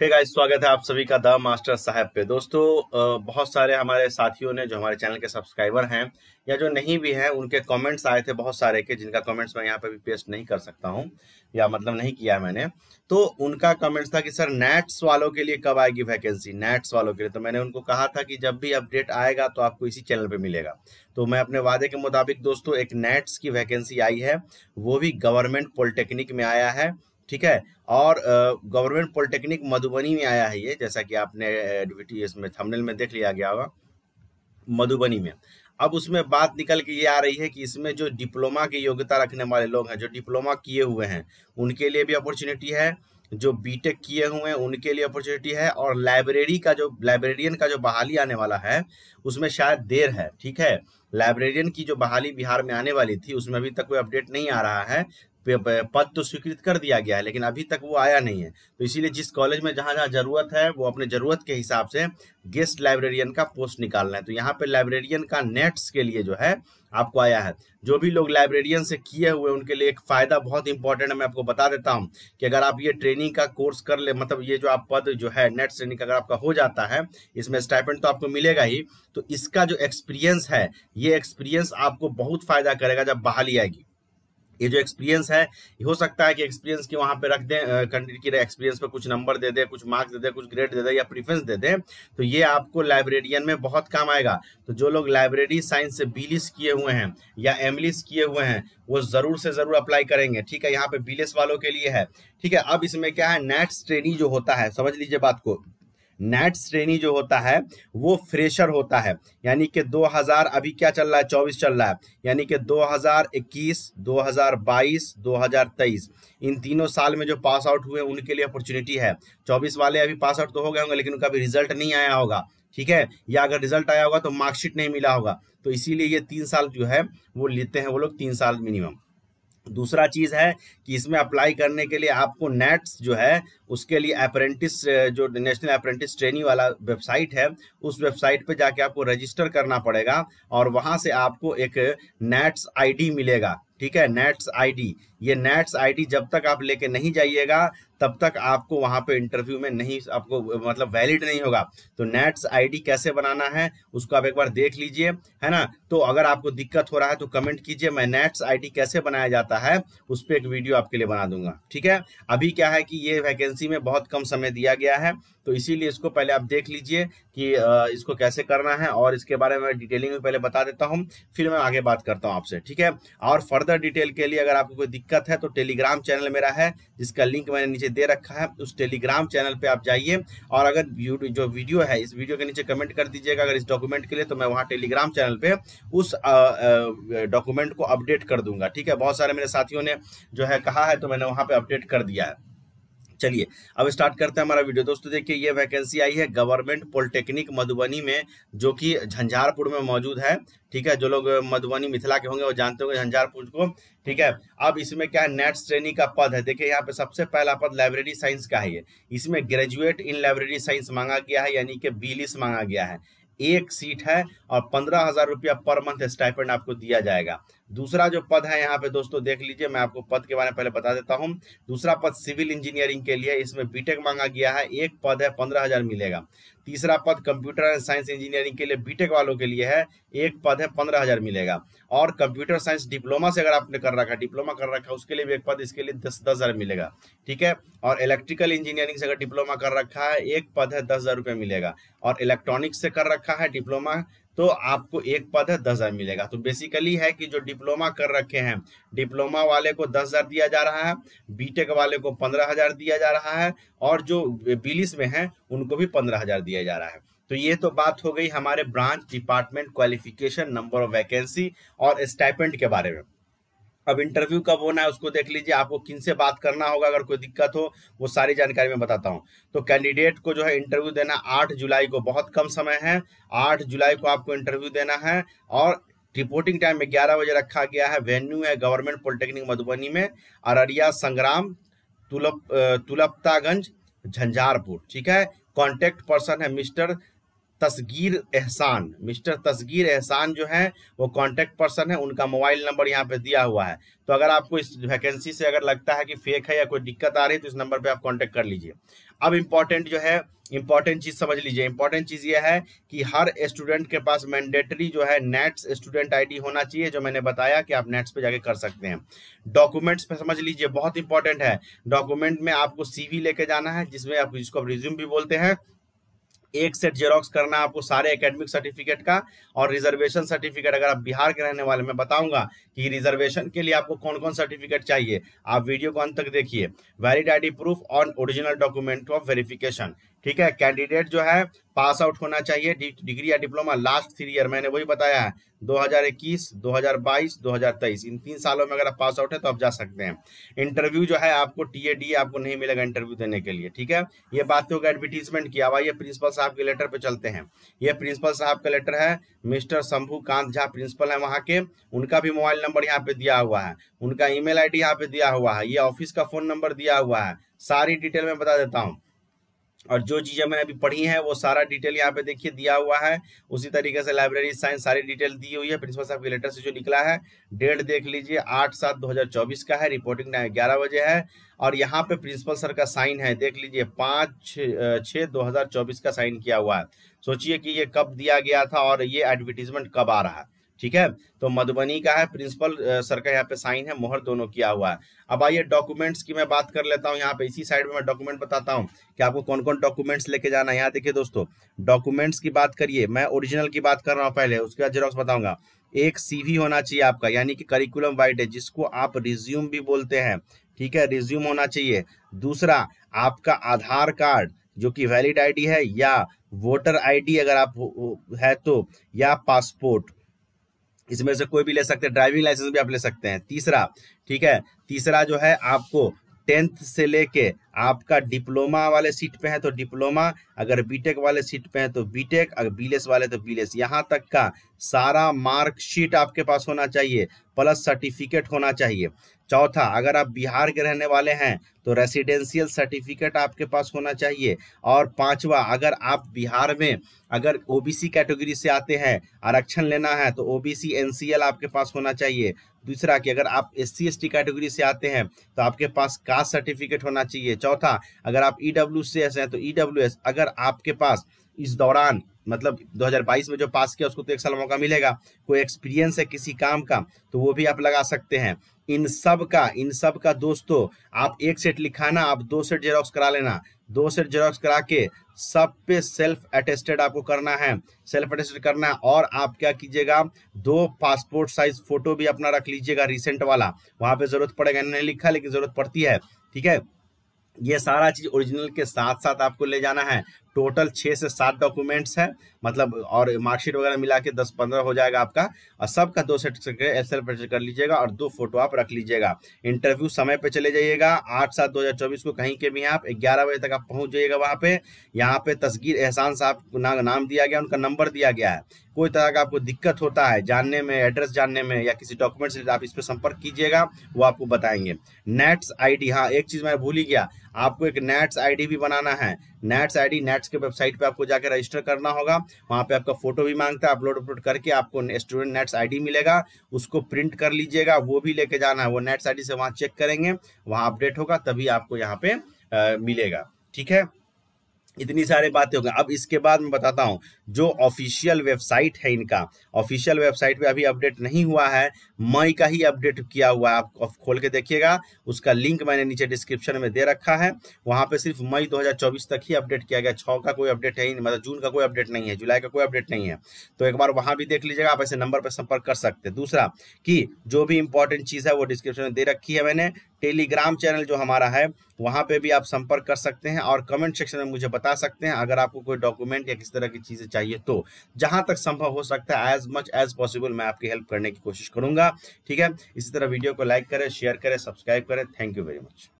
hey guys स्वागत है आप सभी का द मास्टर साहब पे दोस्तों बहुत सारे हमारे साथियों ने जो हमारे चैनल के सब्सक्राइबर हैं या जो नहीं भी हैं उनके कमेंट्स आए थे बहुत सारे के जिनका कमेंट्स मैं यहाँ पे भी पेस्ट नहीं कर सकता हूँ या मतलब नहीं किया मैंने तो उनका कमेंट्स था कि सर नेट्स वालों के लिए कब आएगी वैकेंसी नेट्स वालों के लिए तो मैंने उनको कहा था कि जब भी अपडेट आएगा तो आपको इसी चैनल पर मिलेगा तो मैं अपने वादे के मुताबिक दोस्तों एक नेट्स की वैकेंसी आई है वो भी गवर्नमेंट पॉलिटेक्निक में आया है ठीक है और गवर्नमेंट पॉलिटेक्निक मधुबनी में आया है ये जैसा कि आपने इसमें थंबनेल में देख लिया गया होगा मधुबनी में अब उसमें बात निकल के ये आ रही है कि इसमें जो डिप्लोमा की योग्यता रखने वाले लोग हैं जो डिप्लोमा किए हुए हैं उनके लिए भी अपॉर्चुनिटी है जो बीटेक किए हुए हैं उनके लिए अपॉर्चुनिटी है और लाइब्रेरी का जो लाइब्रेरियन का जो बहाली आने वाला है उसमें शायद देर है ठीक है लाइब्रेरियन की जो बहाली बिहार में आने वाली थी उसमें अभी तक कोई अपडेट नहीं आ रहा है पद तो स्वीकृत कर दिया गया है लेकिन अभी तक वो आया नहीं है तो इसीलिए जिस कॉलेज में जहाँ जहाँ जरूरत है वो अपने जरूरत के हिसाब से गेस्ट लाइब्रेरियन का पोस्ट निकालना है तो यहाँ पे लाइब्रेरियन का नेट्स के लिए जो है आपको आया है जो भी लोग लाइब्रेरियन से किए हुए उनके लिए एक फायदा बहुत इंपॉर्टेंट है मैं आपको बता देता हूँ कि अगर आप ये ट्रेनिंग का कोर्स कर ले मतलब ये जो आप पद जो है नेट ट्रेनिंग अगर आपका हो जाता है इसमें स्टाइपेंट तो आपको मिलेगा ही तो इसका जो एक्सपीरियंस है ये एक्सपीरियंस आपको बहुत फायदा करेगा जब बहाली आएगी ये जो एक्सपीरियंस है हो सकता है कि एक्सपीरियंस की वहां पे रख दें कंट्री की एक्सपीरियंस पर कुछ नंबर दे दे कुछ मार्क्स दे दे कुछ ग्रेड दे दे या प्रीफरेंस दे दे तो ये आपको लाइब्रेरियन में बहुत काम आएगा तो जो लोग लाइब्रेरी साइंस से बीलिस e किए हुए हैं या एमलिस e किए हुए हैं वो ज़रूर से ज़रूर अप्लाई करेंगे ठीक है यहाँ पे बीलिस e वालों के लिए है ठीक है अब इसमें क्या है नेट्स ट्रेनिंग जो होता है समझ लीजिए बात को नेट श्रेणी जो होता है वो फ्रेशर होता है यानी कि 2000 अभी क्या चल रहा है 24 चल रहा है यानी कि 2021, 2022, 2023 इन तीनों साल में जो पास आउट हुए उनके लिए अपॉर्चुनिटी है 24 वाले अभी पास आउट तो हो गए होंगे लेकिन उनका भी रिजल्ट नहीं आया होगा ठीक है या अगर रिजल्ट आया होगा तो मार्कशीट नहीं मिला होगा तो इसीलिए ये तीन साल जो है वो लेते हैं वो लोग तीन साल मिनिमम दूसरा चीज़ है कि इसमें अप्लाई करने के लिए आपको नेट्स जो है उसके लिए अप्रेंटिस जो नेशनल अप्रेंटिस ट्रेनिंग वाला वेबसाइट है उस वेबसाइट पे जाके आपको रजिस्टर करना पड़ेगा और वहाँ से आपको एक नेट्स आईडी मिलेगा ठीक है नेट्स आईडी ये नेट्स आईडी जब तक आप लेके नहीं जाइएगा तब तक आपको वहां पे इंटरव्यू में नहीं आपको मतलब वैलिड नहीं होगा तो नेट्स आईडी कैसे बनाना है उसको आप एक बार देख लीजिए है ना तो अगर आपको दिक्कत हो रहा है तो कमेंट कीजिए मैं नेट्स आईडी कैसे बनाया जाता है उस पर एक वीडियो आपके लिए बना दूंगा ठीक है अभी क्या है कि ये वैकेंसी में बहुत कम समय दिया गया है तो इसीलिए इसको पहले आप देख लीजिए कि इसको कैसे करना है और इसके बारे में डिटेलिंग में पहले बता देता हूँ फिर मैं आगे बात करता हूँ आपसे ठीक है और फर्दर डिटेल के लिए अगर आपको कोई दिक्कत है तो टेलीग्राम चैनल मेरा है जिसका लिंक मैंने नीचे दे रखा है उस टेलीग्राम चैनल पर आप जाइए और अगर जो वीडियो है इस वीडियो के नीचे कमेंट कर दीजिएगा अगर इस डॉक्यूमेंट के लिए तो मैं वहाँ टेलीग्राम चैनल पर उस डॉक्यूमेंट को अपडेट कर दूंगा ठीक है बहुत सारे मेरे साथियों ने जो है कहा है तो मैंने वहाँ पर अपडेट कर दिया है चलिए अब स्टार्ट करते हैं हमारा वीडियो दोस्तों देखिए ये वैकेंसी आई है गवर्नमेंट पॉलिटेक्निक मधुबनी में जो कि झंझारपुर में मौजूद है ठीक है जो लोग मधुबनी मिथिला के होंगे वो जानते होंगे झंझारपुर को ठीक है अब इसमें क्या है नेट श्रेणी का पद है देखिए यहाँ पे सबसे पहला पद लाइब्रेरी साइंस का है ये इसमें ग्रेजुएट इन लाइब्रेरी साइंस मांगा गया है यानी कि बीलिस मांगा गया है एक सीट है और पंद्रह हजार रुपया पर मंथ स्टाइपेंड आपको दिया जाएगा दूसरा जो पद है यहाँ पे दोस्तों देख लीजिए मैं आपको पद के बारे में पहले बता देता हूँ दूसरा पद सिविल इंजीनियरिंग के लिए इसमें बीटेक मांगा गया है एक पद है पंद्रह हजार मिलेगा तीसरा पद कंप्यूटर एंड साइंस इंजीनियरिंग के लिए बीटेक वालों के लिए है एक पद है पंद्रह हजार मिलेगा और कंप्यूटर साइंस डिप्लोमा से अगर आपने कर रखा डिप्लोमा कर रखा उसके लिए भी एक पद इसके लिए दस दस हजार मिलेगा ठीक है और इलेक्ट्रिकल इंजीनियरिंग से अगर डिप्लोमा कर रखा है एक पद है दस हजार रुपये मिलेगा और इलेक्ट्रॉनिक्स से कर रखा है डिप्लोमा तो आपको एक पद है दस हजार मिलेगा तो बेसिकली है कि जो डिप्लोमा कर रखे हैं डिप्लोमा वाले को दस हजार दिया जा रहा है बीटेक वाले को पंद्रह हजार दिया जा रहा है और जो बिलिस में है उनको भी पंद्रह हजार दिया जा रहा है तो ये तो बात हो गई हमारे branch department qualification number of vacancy और स्टाइपेंट के बारे में अब इंटरव्यू कब होना है उसको देख लीजिए आपको किन से बात करना होगा अगर कोई दिक्कत हो वो सारी जानकारी मैं बताता हूँ तो कैंडिडेट को जो है इंटरव्यू देना आठ जुलाई को बहुत कम समय है आठ जुलाई को आपको इंटरव्यू देना है और रिपोर्टिंग टाइम में ग्यारह बजे रखा गया है वेन्यू है गवर्नमेंट पॉलिटेक्निक मधुबनी में अररिया संग्राम तुलप तुलपतागंज झंझारपुर ठीक है कॉन्टेक्ट पर्सन है मिस्टर तस्गीर एहसान मिस्टर तस्गीर एहसान जो है वो कांटेक्ट पर्सन है उनका मोबाइल नंबर यहाँ पे दिया हुआ है तो अगर आपको इस वैकेंसी से अगर लगता है कि फेक है या कोई दिक्कत आ रही है तो इस नंबर पे आप कांटेक्ट कर लीजिए अब इम्पॉर्टेंट जो है इंपॉर्टेंट चीज़ समझ लीजिए इम्पॉर्टेंट चीज़ यह है कि हर स्टूडेंट के पास मैंडेटरी जो है नेट्स स्टूडेंट आईडी होना चाहिए जो मैंने बताया कि आप नेट्स पे जाके कर सकते हैं डॉक्यूमेंट्स पे समझ लीजिए बहुत इंपॉर्टेंट है डॉक्यूमेंट में आपको सीवी लेके जाना है जिसमें आप जिसको आप रिज्यूम भी बोलते हैं एक सेट जेरोक्स करना आपको सारे एकेडमिक सर्टिफिकेट का और रिजर्वेशन सर्टिफिकेट अगर आप बिहार के रहने वाले मैं बताऊंगा कि रिजर्वेशन के लिए आपको कौन कौन सर्टिफिकेट चाहिए आप वीडियो को अंत तक देखिए valid ID proof on original document of verification ठीक है कैंडिडेट जो है पास आउट होना चाहिए डिग्री या डिप्लोमा लास्ट थ्री ईयर मैंने वही बताया है 2021, 2022, 2023 इन तीन सालों में अगर आप पास आउट है तो आप जा सकते हैं इंटरव्यू जो है आपको टी आपको नहीं मिलेगा इंटरव्यू देने के लिए ठीक है ये बात तो होगा एडवर्टीजमेंट की अब आइए प्रिंसिपल साहब के लेटर पे चलते हैं ये प्रिंसिपल साहब का लेटर है मिस्टर शंभू कांत झा प्रिंसिपल है वहाँ के उनका भी मोबाइल नंबर यहाँ पे दिया हुआ है उनका ईमेल आईडी यहाँ पे दिया हुआ है ये ऑफिस का फोन नंबर दिया हुआ है सारी डिटेल में बता देता हूँ और जो चीज़ें मैंने अभी पढ़ी हैं वो सारा डिटेल यहाँ पे देखिए दिया हुआ है उसी तरीके से लाइब्रेरी साइंस सारी डिटेल दी हुई है प्रिंसिपल साहब के लेटर से जो निकला है डेट देख लीजिए आठ सात दो हज़ार चौबीस का है रिपोर्टिंग टाइम ग्यारह बजे है और यहाँ पे प्रिंसिपल सर का साइन है देख लीजिए पाँच छः दो हज़ार चौबीस का साइन किया हुआ है सोचिए कि ये कब दिया गया था और ये एडवर्टीजमेंट कब आ रहा है ठीक है तो मधुबनी का है प्रिंसिपल सर का यहाँ पे साइन है मोहर दोनों किया हुआ है अब आइए डॉक्यूमेंट्स की मैं बात कर लेता हूँ यहाँ पे इसी साइड में मैं डॉक्यूमेंट बताता हूँ कि आपको कौन कौन डॉक्यूमेंट्स लेके जाना है यहाँ देखिए दोस्तों डॉक्यूमेंट्स की बात करिए मैं ओरिजिनल की बात कर रहा हूँ पहले उसके बाद जेरोक्स बताऊंगा एक सी होना चाहिए आपका यानी कि करिकुलम वाइड है जिसको आप रिज्यूम भी बोलते हैं ठीक है रिज्यूम होना चाहिए दूसरा आपका आधार कार्ड जो कि वैलिड आईडी है या वोटर आईडी अगर आप है तो या पासपोर्ट इसमें से कोई भी ले सकते हैं ड्राइविंग लाइसेंस भी आप ले सकते हैं तीसरा ठीक है तीसरा जो है आपको टेंथ से लेके आपका डिप्लोमा वाले सीट पे है तो डिप्लोमा अगर बीटेक वाले सीट पे है तो बीटेक अगर बीलेस e वाले तो बीलेस e यहाँ तक का सारा मार्कशीट आपके पास होना चाहिए प्लस सर्टिफिकेट होना चाहिए चौथा अगर आप बिहार के रहने वाले हैं तो रेसिडेंशियल सर्टिफिकेट आपके पास होना चाहिए और पांचवा अगर आप बिहार में अगर ओबीसी कैटेगरी से आते हैं आरक्षण लेना है तो ओबीसी एनसीएल आपके पास होना चाहिए दूसरा कि अगर आप एस सी कैटेगरी से आते हैं तो आपके पास कास्ट सर्टिफिकेट होना चाहिए चौथा अगर आप ई डब्ल्यू सी एस हैं तो ई डब्ल्यू एस अगर आपके पास इस दौरान मतलब 2022 में जो पास किया उसको तो एक साल मौका मिलेगा कोई एक्सपीरियंस है किसी काम का तो वो भी आप लगा सकते हैं इन सब का इन सब का दोस्तों आप एक सेट लिखाना आप दो सेट जेरोक्स करा लेना दो सेट जेरोक्स करा के सब पे सेल्फ अटेस्टेड आपको करना है सेल्फ अटेस्टेड करना है और आप क्या कीजिएगा दो पासपोर्ट साइज फोटो भी अपना रख लीजिएगा रिसेंट वाला वहां पे जरूरत पड़ेगा नहीं लिखा लेकिन जरूरत पड़ती है ठीक है ये सारा चीज ओरिजिनल के साथ साथ आपको ले जाना है टोटल छः से सात डॉक्यूमेंट्स है मतलब और मार्कशीट वगैरह मिला के दस पंद्रह हो जाएगा आपका और सबका दो सेट एक्सेल पर कर लीजिएगा और दो फोटो आप रख लीजिएगा इंटरव्यू समय पे चले जाइएगा आठ सात दो हज़ार चौबीस को कहीं के भी आप ग्यारह बजे तक आप पहुंच जाइएगा वहाँ पे यहाँ पे तस्गीर एहसान साहब ना, नाम दिया गया उनका नंबर दिया गया है कोई तरह का आपको दिक्कत होता है जानने में एड्रेस जानने में या किसी डॉक्यूमेंट से आप इस पर संपर्क कीजिएगा वो आपको बताएंगे नेट्स आई हाँ एक चीज़ मैं भूल ही गया आपको एक नेट्स आईडी भी बनाना है नेट्स आईडी नेट्स के वेबसाइट पे आपको जाकर रजिस्टर करना होगा वहाँ पे आपका फोटो भी मांगता है अपलोड अपलोड करके आपको स्टूडेंट नेट्स आईडी मिलेगा उसको प्रिंट कर लीजिएगा वो भी लेके जाना है वो नेट्स आईडी से वहाँ चेक करेंगे वहाँ अपडेट होगा तभी आपको यहाँ पे आ, मिलेगा ठीक है इतनी सारी बातें होगा अब इसके बाद मैं बताता हूँ जो ऑफिशियल वेबसाइट है इनका ऑफिशियल वेबसाइट पे अभी अपडेट नहीं हुआ है मई का ही अपडेट किया हुआ है आप खोल के देखिएगा उसका लिंक मैंने नीचे डिस्क्रिप्शन में दे रखा है वहाँ पे सिर्फ मई 2024 तक ही अपडेट किया गया छः का कोई अपडेट है ही नहीं मतलब जून का कोई अपडेट नहीं है जुलाई का कोई अपडेट नहीं है तो एक बार वहाँ भी देख लीजिएगा आप ऐसे नंबर पर संपर्क कर सकते हैं दूसरा कि जो भी इंपॉर्टेंट चीज़ है वो डिस्क्रिप्शन में दे रखी है मैंने टेलीग्राम चैनल जो हमारा है वहाँ पे भी आप संपर्क कर सकते हैं और कमेंट सेक्शन में मुझे बता सकते हैं अगर आपको कोई डॉक्यूमेंट या किस तरह की चीज़ें चाहिए तो जहाँ तक संभव हो सकता है एज मच एज पॉसिबल मैं आपकी हेल्प करने की कोशिश करूँगा ठीक है इसी तरह वीडियो को लाइक करें शेयर करें सब्सक्राइब करें थैंक यू वेरी मच